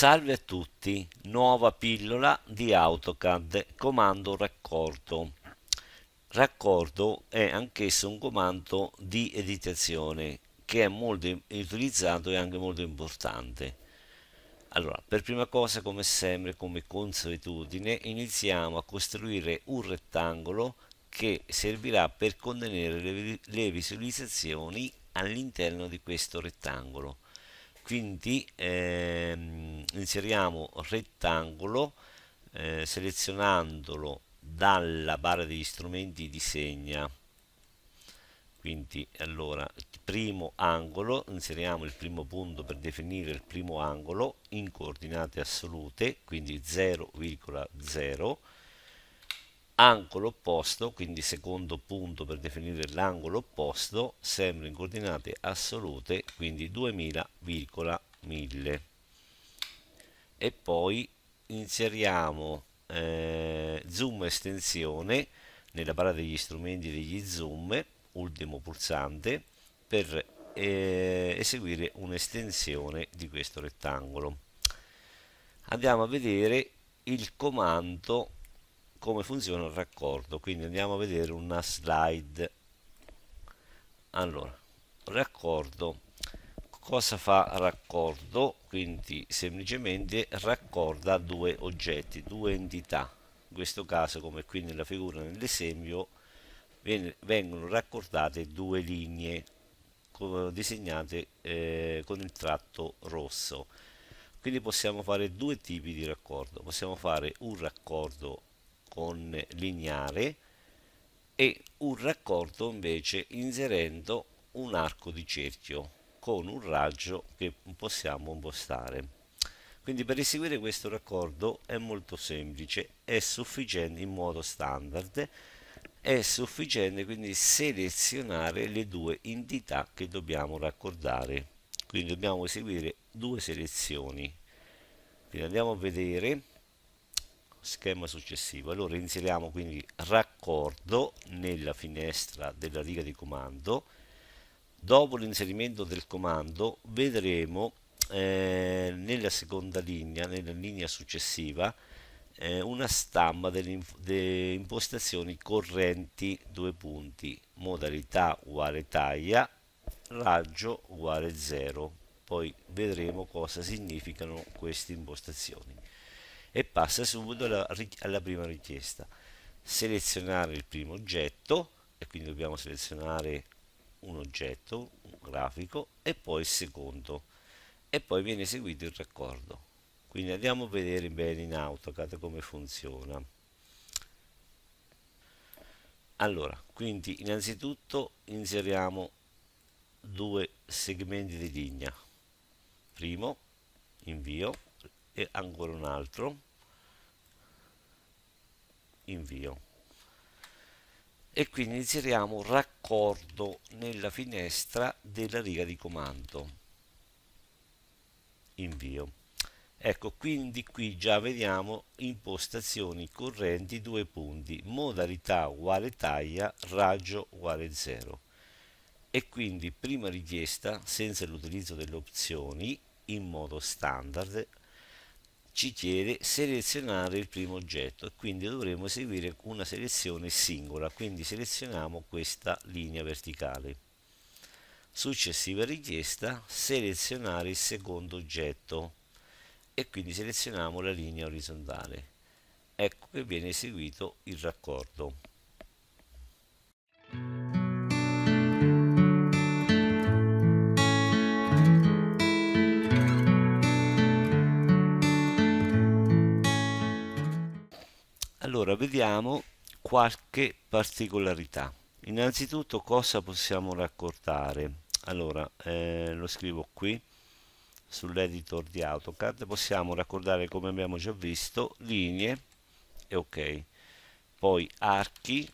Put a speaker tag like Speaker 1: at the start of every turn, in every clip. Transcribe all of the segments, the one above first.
Speaker 1: Salve a tutti, nuova pillola di AutoCAD, comando raccordo. Raccordo è anch'esso un comando di editazione che è molto utilizzato e anche molto importante. Allora, per prima cosa, come sempre, come consuetudine, iniziamo a costruire un rettangolo che servirà per contenere le visualizzazioni all'interno di questo rettangolo quindi ehm, inseriamo rettangolo eh, selezionandolo dalla barra degli strumenti di segna quindi allora primo angolo inseriamo il primo punto per definire il primo angolo in coordinate assolute quindi 0,0 angolo opposto, quindi secondo punto per definire l'angolo opposto, sempre in coordinate assolute, quindi 2000,1000. E poi inseriamo eh, zoom estensione nella barra degli strumenti degli zoom, ultimo pulsante, per eh, eseguire un'estensione di questo rettangolo. Andiamo a vedere il comando come funziona il raccordo quindi andiamo a vedere una slide allora raccordo cosa fa raccordo quindi semplicemente raccorda due oggetti due entità in questo caso come qui nella figura nell'esempio vengono raccordate due linee disegnate eh, con il tratto rosso quindi possiamo fare due tipi di raccordo possiamo fare un raccordo con lineare e un raccordo invece inserendo un arco di cerchio con un raggio che possiamo impostare. Quindi per eseguire questo raccordo è molto semplice, è sufficiente in modo standard, è sufficiente quindi selezionare le due entità che dobbiamo raccordare. Quindi dobbiamo eseguire due selezioni. Quindi andiamo a vedere schema successivo allora inseriamo quindi raccordo nella finestra della riga di comando dopo l'inserimento del comando vedremo eh, nella seconda linea nella linea successiva eh, una stampa delle, delle impostazioni correnti due punti modalità uguale taglia raggio uguale 0 poi vedremo cosa significano queste impostazioni e passa subito alla, alla prima richiesta. Selezionare il primo oggetto e quindi dobbiamo selezionare un oggetto, un grafico e poi il secondo e poi viene eseguito il raccordo. Quindi andiamo a vedere bene in AutoCAD come funziona. Allora, quindi innanzitutto inseriamo due segmenti di linea. Primo, invio e ancora un altro invio e quindi inseriamo raccordo nella finestra della riga di comando invio ecco quindi qui già vediamo impostazioni correnti due punti modalità uguale taglia raggio uguale 0 e quindi prima richiesta senza l'utilizzo delle opzioni in modo standard ci chiede selezionare il primo oggetto e quindi dovremo eseguire una selezione singola quindi selezioniamo questa linea verticale successiva richiesta selezionare il secondo oggetto e quindi selezioniamo la linea orizzontale ecco che viene eseguito il raccordo Allora, vediamo qualche particolarità. Innanzitutto cosa possiamo raccordare? Allora, eh, lo scrivo qui sull'editor di AutoCAD, possiamo raccordare come abbiamo già visto linee e ok. Poi archi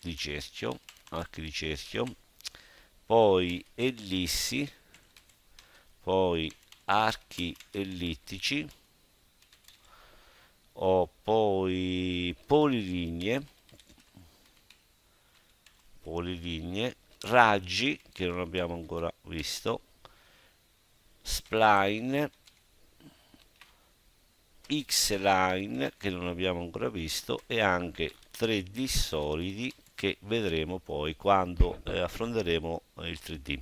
Speaker 1: di cerchio, archi di cerchio, poi ellissi, poi archi ellittici ho poi poliligne, poliligne, raggi che non abbiamo ancora visto, spline, X-Line che non abbiamo ancora visto e anche 3D solidi che vedremo poi quando eh, affronteremo eh, il 3D.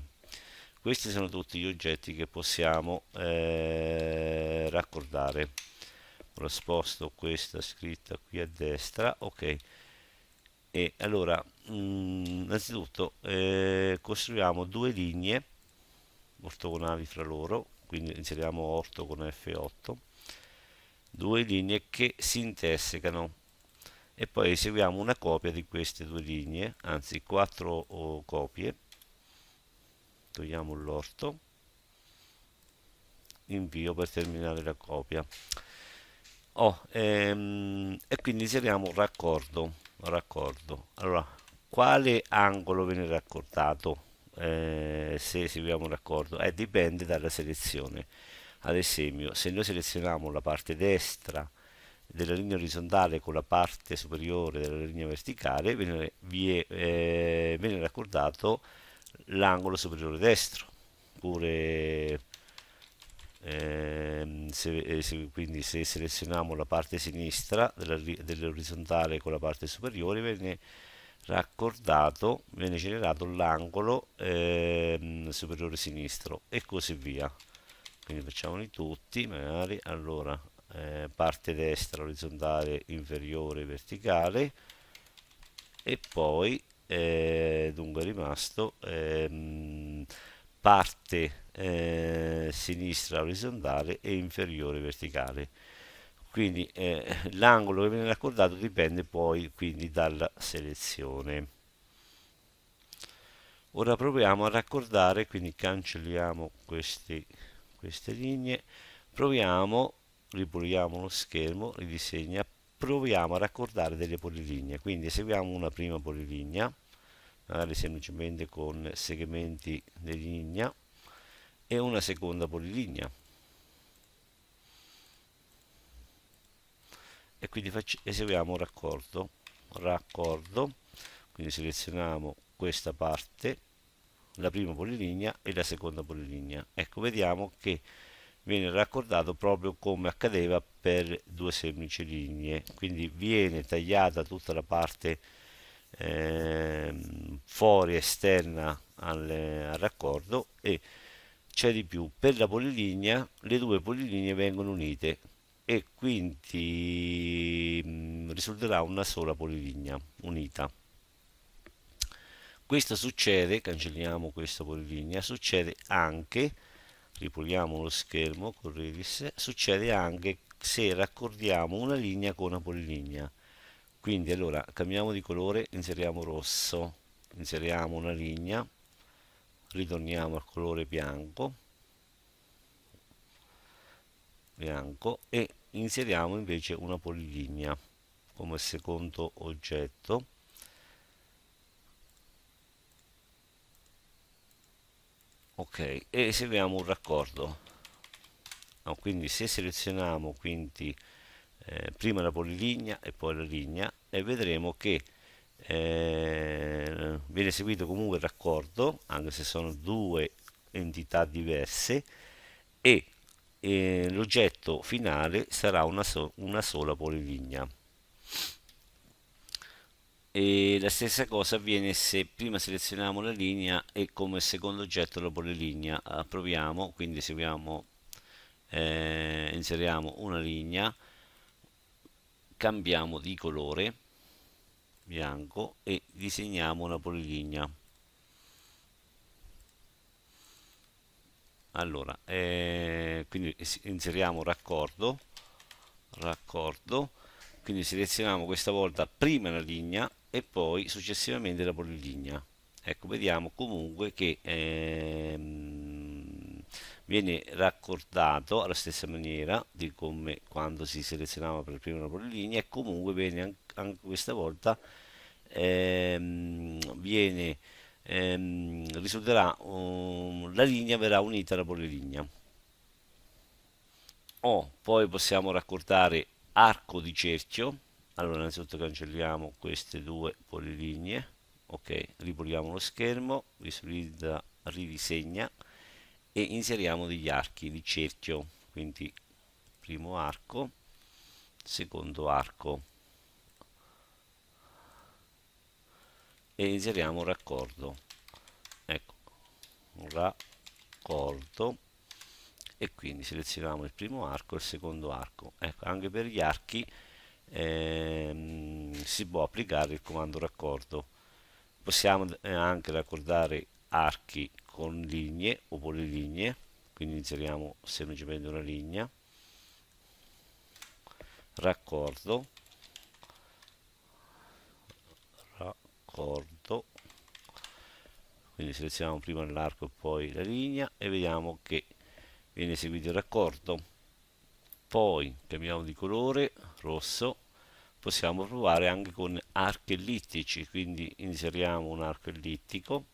Speaker 1: Questi sono tutti gli oggetti che possiamo eh, raccordare ora sposto questa scritta qui a destra ok e allora mh, mm, innanzitutto eh, costruiamo due linee ortogonali fra loro quindi inseriamo orto con F8 due linee che si intersecano e poi eseguiamo una copia di queste due linee anzi quattro oh, copie togliamo l'orto invio per terminare la copia Oh, ehm, e quindi inseriamo raccordo, raccordo. Allora, quale angolo viene raccordato eh, se eseguiamo un raccordo? Eh, dipende dalla selezione. Ad esempio, se noi selezioniamo la parte destra della linea orizzontale con la parte superiore della linea verticale, viene, è, eh, viene raccordato l'angolo superiore destro, oppure Ehm, eh, se, se, quindi se selezioniamo la parte sinistra dell'orizzontale con la parte superiore viene raccordato viene generato l'angolo eh, superiore sinistro e così via quindi facciamoli tutti magari allora eh, parte destra orizzontale inferiore verticale e poi eh, dunque è rimasto ehm, parte eh, sinistra orizzontale e inferiore verticale quindi eh, l'angolo che viene raccordato dipende poi quindi dalla selezione ora proviamo a raccordare quindi cancelliamo questi, queste linee proviamo ripuliamo lo schermo ridisegna proviamo a raccordare delle polilinee quindi eseguiamo una prima polilinea magari semplicemente con segmenti di linea e una seconda polilinea e quindi eseguiamo un raccordo raccordo quindi selezioniamo questa parte la prima polilinea e la seconda polilinea ecco vediamo che viene raccordato proprio come accadeva per due semplici linee quindi viene tagliata tutta la parte eh, fuori esterna al, al raccordo e c'è di più, per la polilinea le due polilinee vengono unite e quindi mm, risulterà una sola polilinea unita. Questo succede, cancelliamo questa polilinea, succede anche, ripuliamo lo schermo con succede anche se raccordiamo una linea con una polilinea. Quindi allora cambiamo di colore, inseriamo rosso, inseriamo una linea, ritorniamo al colore bianco bianco e inseriamo invece una polilinea come secondo oggetto ok e eseguiamo un raccordo no, quindi se selezioniamo quindi eh, prima la polilinea e poi la linea e vedremo che eh, viene eseguito comunque il raccordo anche se sono due entità diverse e eh, l'oggetto finale sarà una, so una sola poliligna e la stessa cosa avviene se prima selezioniamo la linea e come secondo oggetto la polilinea approviamo quindi eseguiamo eh, inseriamo una linea cambiamo di colore bianco e disegniamo una polilinea allora eh, quindi inseriamo raccordo raccordo quindi selezioniamo questa volta prima la linea e poi successivamente la polilinea ecco vediamo comunque che ehm, viene raccordato alla stessa maniera di come quando si selezionava per prima la polilinea e comunque viene anche questa volta ehm, viene, ehm, risulterà, um, la linea verrà unita alla polilinea. Oh, poi possiamo raccortare arco di cerchio. Allora innanzitutto cancelliamo queste due polilinee. Ok, ripoliamo lo schermo, visualizza, ridisegna e inseriamo degli archi di cerchio. Quindi primo arco, secondo arco e inseriamo un raccordo ecco un raccordo e quindi selezioniamo il primo arco e il secondo arco ecco anche per gli archi ehm, si può applicare il comando raccordo possiamo eh, anche raccordare archi con linee o polilinee quindi inseriamo semplicemente una linea raccordo d'accordo quindi selezioniamo prima l'arco e poi la linea e vediamo che viene eseguito il raccordo poi cambiamo di colore rosso possiamo provare anche con archi ellittici quindi inseriamo un arco ellittico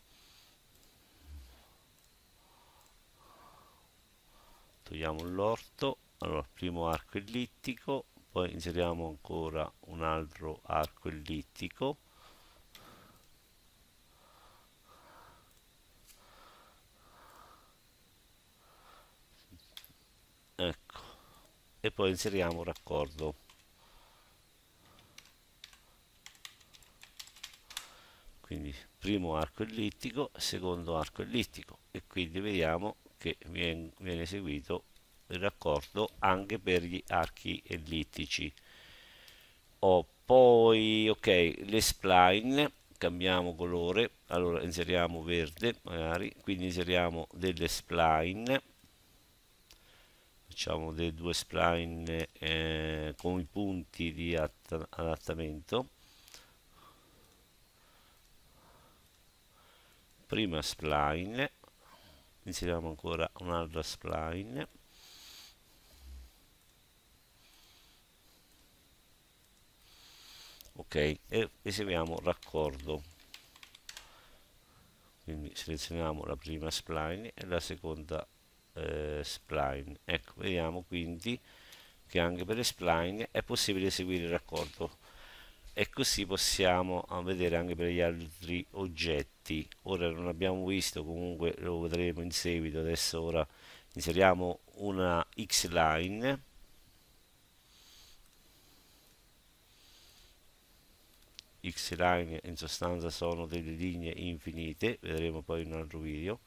Speaker 1: togliamo l'orto allora primo arco ellittico poi inseriamo ancora un altro arco ellittico e poi inseriamo un raccordo quindi primo arco ellittico secondo arco ellittico e quindi vediamo che viene, eseguito il raccordo anche per gli archi ellittici oh, poi ok le spline cambiamo colore allora inseriamo verde magari quindi inseriamo delle spline diciamo delle due spline eh, con i punti di adattamento prima spline inseriamo ancora un'altra spline ok e eseguiamo raccordo quindi selezioniamo la prima spline e la seconda eh, spline ecco vediamo quindi che anche per le spline è possibile eseguire il raccordo e così possiamo ah, vedere anche per gli altri oggetti ora non abbiamo visto comunque lo vedremo in seguito adesso ora inseriamo una x line x line in sostanza sono delle linee infinite vedremo poi in un altro video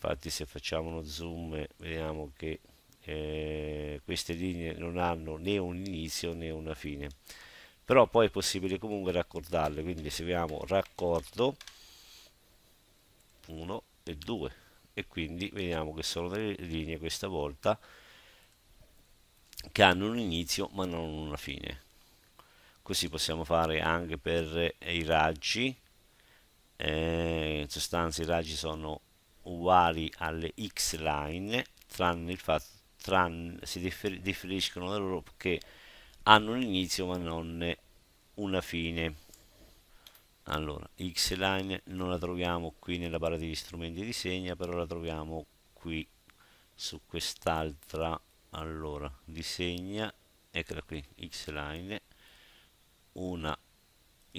Speaker 1: infatti se facciamo uno zoom eh, vediamo che eh, queste linee non hanno né un inizio né una fine però poi è possibile comunque raccordarle quindi seguiamo raccordo 1 e 2 e quindi vediamo che sono delle linee questa volta che hanno un inizio ma non una fine così possiamo fare anche per eh, i raggi eh, in sostanza i raggi sono uguali alle x line tranne il fatto tranne, si differ, differiscono da loro che hanno un inizio ma non una fine allora x line non la troviamo qui nella barra degli strumenti di segna però la troviamo qui su quest'altra allora di segna, eccola qui x line una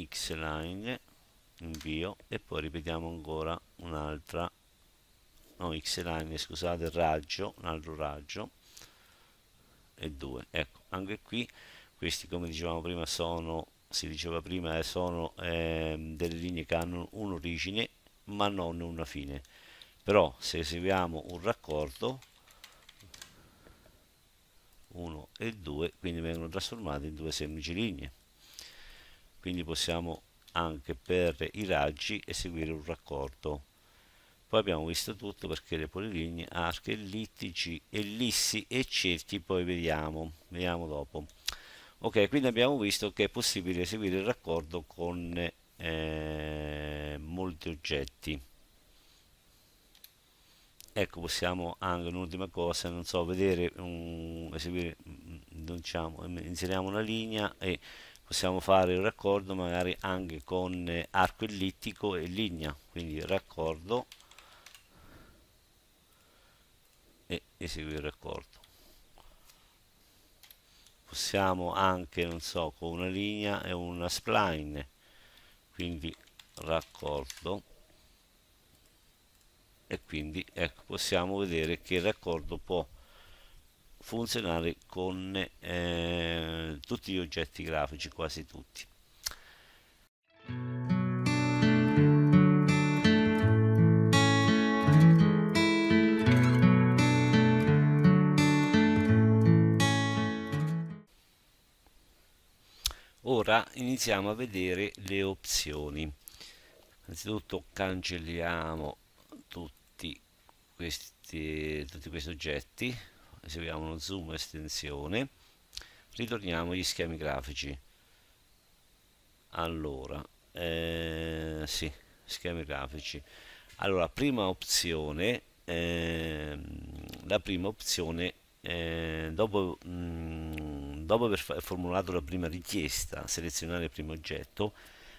Speaker 1: x line invio e poi ripetiamo ancora un'altra no line scusate raggio un altro raggio e 2 ecco anche qui questi come dicevamo prima sono si diceva prima eh, sono eh, delle linee che hanno un'origine ma non una fine però se eseguiamo un raccordo 1 e 2 quindi vengono trasformate in due semplici linee quindi possiamo anche per i raggi eseguire un raccordo poi abbiamo visto tutto perché le poliligne, archi, ellittici, ellissi e cerchi poi vediamo, vediamo dopo ok quindi abbiamo visto che è possibile eseguire il raccordo con eh, molti oggetti ecco possiamo anche un'ultima cosa non so vedere um, eseguire mm, diciamo inseriamo una linea e possiamo fare il raccordo magari anche con arco ellittico e linea quindi raccordo esegui il raccordo possiamo anche non so con una linea e una spline quindi raccordo e quindi ecco possiamo vedere che il raccordo può funzionare con eh, tutti gli oggetti grafici quasi tutti Ora iniziamo a vedere le opzioni. Innanzitutto cancelliamo tutti questi, tutti questi oggetti, eseguiamo uno zoom estensione, ritorniamo agli schemi grafici. Allora, eh, sì, schemi grafici. Allora, prima opzione, eh, la prima opzione, eh, dopo... Mm, dopo aver formulato la prima richiesta, selezionare il primo oggetto,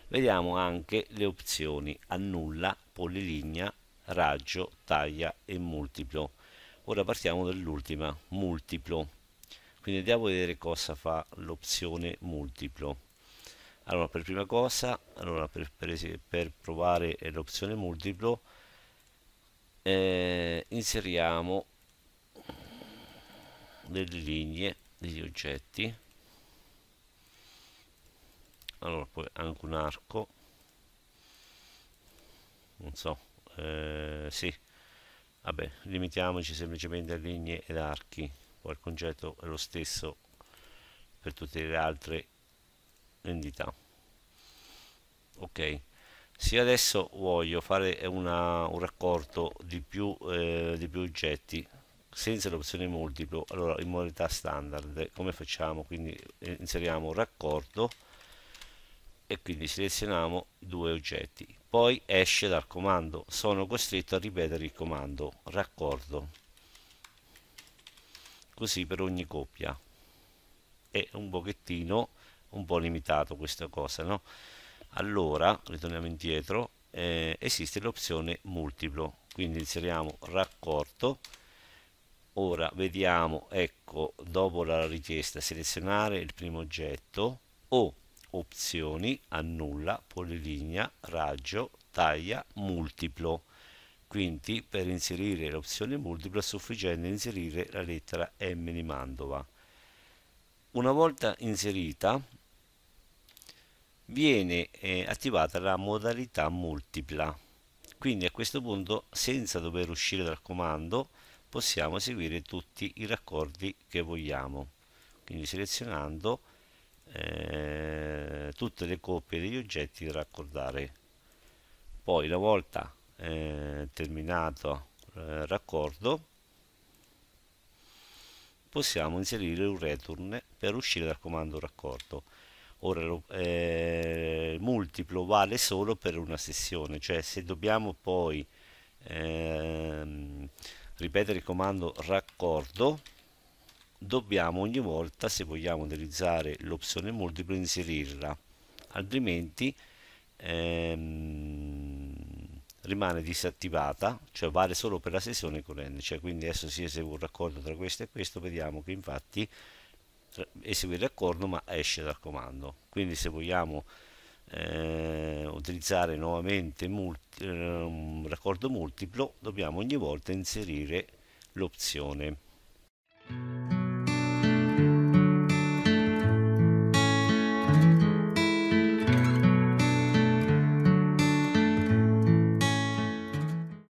Speaker 1: vediamo anche le opzioni annulla, polilinea, raggio, taglia e multiplo. Ora partiamo dall'ultima, multiplo. Quindi andiamo a vedere cosa fa l'opzione multiplo. Allora, per prima cosa, allora per, per, per, provare l'opzione multiplo, eh, inseriamo delle linee degli oggetti allora poi anche un arco non so eh, sì vabbè limitiamoci semplicemente a linee ed archi poi il concetto è lo stesso per tutte le altre entità ok se adesso voglio fare una, un raccordo di più, eh, di più oggetti senza l'opzione multiplo allora in modalità standard come facciamo quindi eh, inseriamo un raccordo e quindi selezioniamo due oggetti poi esce dal comando sono costretto a ripetere il comando raccordo così per ogni coppia è un pochettino un po' limitato questa cosa no? allora ritorniamo indietro eh, esiste l'opzione multiplo quindi inseriamo raccordo ora vediamo ecco dopo la richiesta selezionare il primo oggetto o opzioni annulla polilinea raggio taglia multiplo quindi per inserire l'opzione multiplo è sufficiente inserire la lettera M di Mandova una volta inserita viene eh, attivata la modalità multipla quindi a questo punto senza dover uscire dal comando possiamo eseguire tutti i raccordi che vogliamo quindi selezionando eh, tutte le coppie degli oggetti da raccordare poi una volta eh, terminato il eh, raccordo possiamo inserire un return per uscire dal comando raccordo ora eh, il eh, multiplo vale solo per una sessione cioè se dobbiamo poi ehm, ripetere il comando raccordo dobbiamo ogni volta se vogliamo utilizzare l'opzione multiplo inserirla altrimenti ehm, rimane disattivata cioè vale solo per la sessione corrente cioè quindi adesso si esegue un raccordo tra questo e questo vediamo che infatti esegue il raccordo ma esce dal comando quindi se vogliamo eh, utilizzare nuovamente multi, eh, raccordo multiplo dobbiamo ogni volta inserire l'opzione.